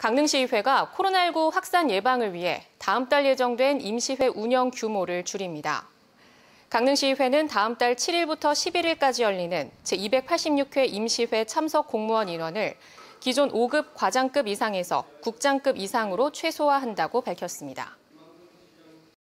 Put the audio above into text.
강릉시의회가 코로나19 확산 예방을 위해 다음 달 예정된 임시회 운영 규모를 줄입니다. 강릉시의회는 다음 달 7일부터 11일까지 열리는 제286회 임시회 참석 공무원 인원을 기존 5급 과장급 이상에서 국장급 이상으로 최소화한다고 밝혔습니다.